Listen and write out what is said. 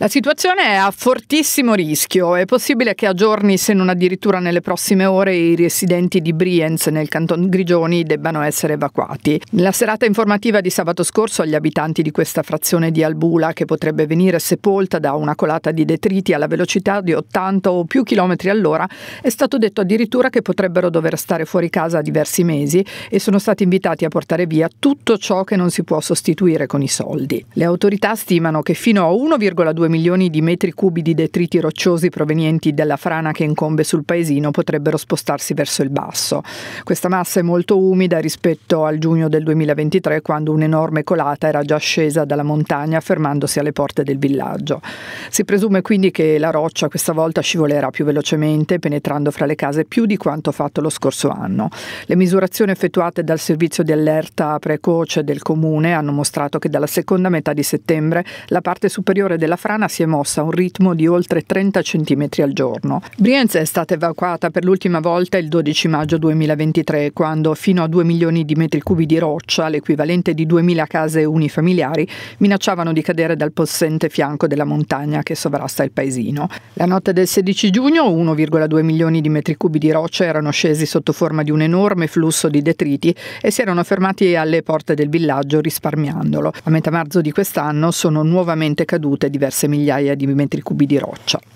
La situazione è a fortissimo rischio. È possibile che a giorni, se non addirittura nelle prossime ore, i residenti di Brienz nel canton Grigioni debbano essere evacuati. Nella serata informativa di sabato scorso agli abitanti di questa frazione di Albula, che potrebbe venire sepolta da una colata di detriti alla velocità di 80 o più chilometri all'ora, è stato detto addirittura che potrebbero dover stare fuori casa diversi mesi e sono stati invitati a portare via tutto ciò che non si può sostituire con i soldi. Le autorità stimano che fino a 1,2 2 milioni di metri cubi di detriti rocciosi provenienti dalla frana che incombe sul paesino potrebbero spostarsi verso il basso. Questa massa è molto umida rispetto al giugno del 2023 quando un'enorme colata era già scesa dalla montagna fermandosi alle porte del villaggio. Si presume quindi che la roccia questa volta scivolerà più velocemente penetrando fra le case più di quanto fatto lo scorso anno. Le misurazioni effettuate dal servizio di allerta precoce del comune hanno mostrato che dalla seconda metà di settembre la parte superiore della frana campana si è mossa a un ritmo di oltre 30 cm al giorno. Brienza è stata evacuata per l'ultima volta il 12 maggio 2023, quando fino a 2 milioni di metri cubi di roccia, l'equivalente di 2.000 case unifamiliari, minacciavano di cadere dal possente fianco della montagna che sovrasta il paesino. La notte del 16 giugno 1,2 milioni di metri cubi di roccia erano scesi sotto forma di un enorme flusso di detriti e si erano fermati alle porte del villaggio risparmiandolo. A metà marzo di quest'anno sono nuovamente cadute diverse migliaia di metri cubi di roccia.